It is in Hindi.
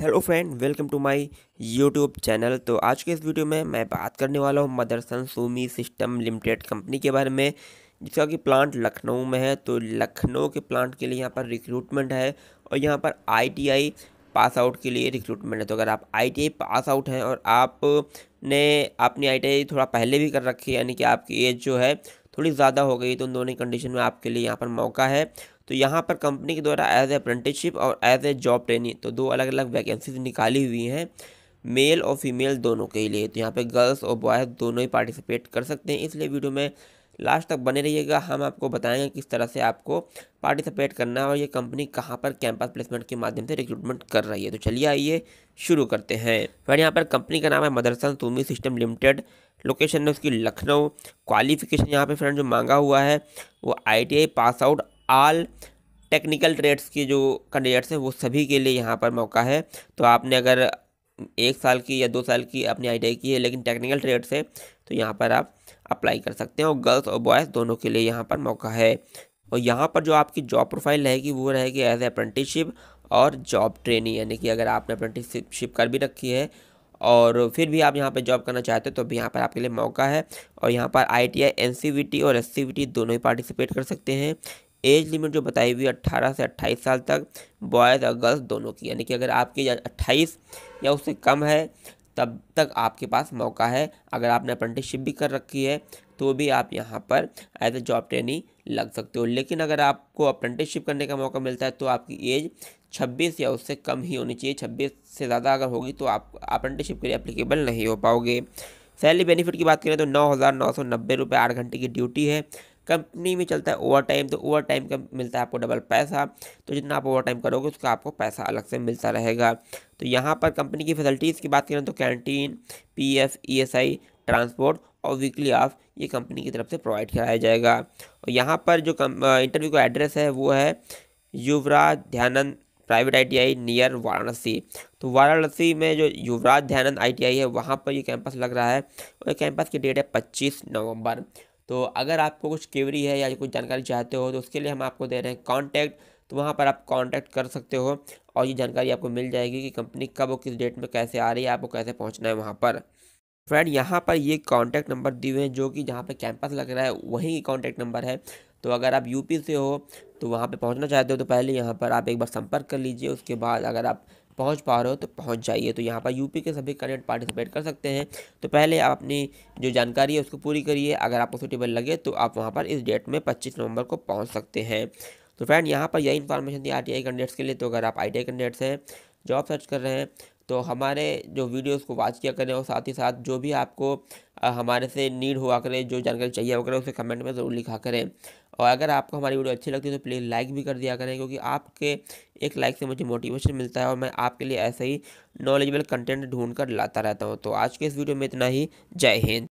hello friend welcome to my YouTube channel तो आज के इस वीडियो में मैं बात करने वाला हूँ Motherson Sumi system limited company के बारे में जिसका कि प्लांट लखनऊ में है तो लखनऊ के प्लांट के लिए यहाँ पर रिक्रूटमेंट है और यहाँ पर आईटीआई पास आउट के लिए रिक्रूटमेंट है तो अगर आप आई पास आउट हैं और आपने आपने आई थोड़ा पहले भी कर रखी है यानी कि आपकी एज जो है थोड़ी ज़्यादा हो गई तो उन दोनों ही कंडीशन में आपके लिए यहाँ पर मौका है तो यहाँ पर कंपनी के द्वारा एज ए अप्रेंटिसशिप और एज ए जॉब ट्रेनिंग तो दो अलग अलग वैकेंसीज निकाली हुई हैं मेल और फीमेल दोनों के लिए तो यहाँ पर गर्ल्स और बॉयज़ दोनों ही पार्टिसिपेट कर सकते हैं इसलिए वीडियो में लास्ट तक बने रहिएगा हम आपको बताएंगे किस तरह से आपको पार्टिसिपेट करना है और ये कंपनी कहाँ पर कैंपस प्लेसमेंट के माध्यम से रिक्रूटमेंट कर रही है तो चलिए आइए शुरू करते हैं फिर यहाँ पर कंपनी का नाम है Motherson Sumi system limited location है उसकी लखनऊ क्वालिफिकेशन यहाँ पर फ्रेंड जो मांगा हुआ है वो I pass out all technical trades के जो कैंडिडेट्स हैं वो सभी के लिए यहाँ पर मौका है तो आपने अगर एक साल की या दो साल की अपनी आई की है लेकिन टेक्निकल ट्रेड से तो यहाँ पर आप अप्लाई कर सकते हैं और गर्ल्स और बॉयज़ दोनों के लिए यहाँ पर मौका है और यहाँ पर जो आपकी जॉब प्रोफाइल रहेगी वो रहेगी एज ए अप्रेंटिसशिप और जॉब ट्रेनिंग यानी कि अगर आपने अप्रेंटिसशिप कर भी रखी है और फिर भी आप यहाँ पर जॉब करना चाहते हो तो भी यहाँ पर आपके लिए मौका है और यहाँ पर I T I N C V T और एस सी वी टी दोनों ही पार्टिसिपेट कर सकते हैं एज लिमिट जो बताई हुई है अट्ठारह से अट्ठाईस साल तक बॉयज़ और गर्ल्स दोनों की यानी कि अगर आपकी अट्ठाईस या उससे कम है तब तक आपके पास मौका है अगर आपने अप्रेंटिसशिप भी कर रखी है तो भी आप यहाँ पर एज ए जॉब ट्रेनी लग सकते हो लेकिन अगर आपको अप्रेंटिसशिप करने का मौका मिलता है तो आपकी एज 26 या उससे कम ही होनी चाहिए 26 से ज़्यादा अगर होगी तो आप अप्रेंटिसशिप के लिए अप्लीकेबल नहीं हो पाओगे सैलरी बेनिफिट की बात करें तो नौ हज़ार नौ सौ नब्बे रुपये आठ घंटे की ड्यूटी है कंपनी में चलता है ओवर टाइम तो ओवर टाइम का मिलता है आपको डबल पैसा तो जितना आप ओवर टाइम करोगे उसका आपको पैसा अलग से मिलता रहेगा तो यहाँ पर कंपनी की फैसिलिटीज़ की बात करें तो canteen P F E S I transport और वीकली ऑफ ये कंपनी की तरफ से प्रोवाइड कराया जाएगा और यहाँ पर जो इंटरव्यू का एड्रेस है वो है Yuvraj Dhyanand private ITI near Varanasi तो वाराणसी में जो युवराज ध्यानंद आईटीआई है वहाँ पर ये कैंपस लग रहा है और कैंपस की डेट है 25 नवंबर तो अगर आपको कुछ केवरी है या कुछ जानकारी चाहते हो तो उसके लिए हम आपको दे रहे हैं कॉन्टैक्ट तो वहाँ पर आप कॉन्टैक्ट कर सकते हो और ये जानकारी आपको मिल जाएगी कि कंपनी कब और किस डेट में कैसे आ रही है आपको कैसे पहुँचना है वहाँ पर फ्रेंड यहाँ पर ये कॉन्टैक्ट नंबर दिए हुए हैं जो कि जहाँ पे कैंपस लग रहा है वहीं कॉन्टैक्ट नंबर है तो अगर आप यूपी से हो तो वहाँ पे पहुँचना चाहते हो तो पहले यहाँ पर आप एक बार संपर्क कर लीजिए उसके बाद अगर आप पहुँच पा रहे हो तो पहुँच जाइए तो यहाँ पर यूपी के सभी कैंडिडेट पार्टिसिपेट कर सकते हैं तो पहले आप अपनी जो जानकारी है उसको पूरी करिए अगर आपको सूटेबल लगे तो आप वहाँ पर इस डेट में पच्चीस नवंबर को पहुँच सकते हैं तो फ्रेंड यहाँ पर यही इन्फॉर्मेशन थी आर टी कैंडिडेट्स के लिए तो अगर आप आई कैंडिडेट्स हैं जॉब सर्च कर रहे हैं तो हमारे जो वीडियोस को वॉच किया करें और साथ ही साथ जो भी आपको हमारे से नीड हुआ करें जो जानकारी चाहिए हुआ करें उसे कमेंट में ज़रूर लिखा करें और अगर आपको हमारी वीडियो अच्छी लगती है तो प्लीज़ लाइक भी कर दिया करें क्योंकि आपके एक लाइक से मुझे मोटिवेशन मिलता है और मैं आपके लिए ऐसे ही नॉलेजेबल कंटेंट ढूंढ कर लाता रहता हूँ तो आज के इस वीडियो में इतना ही जय हिंद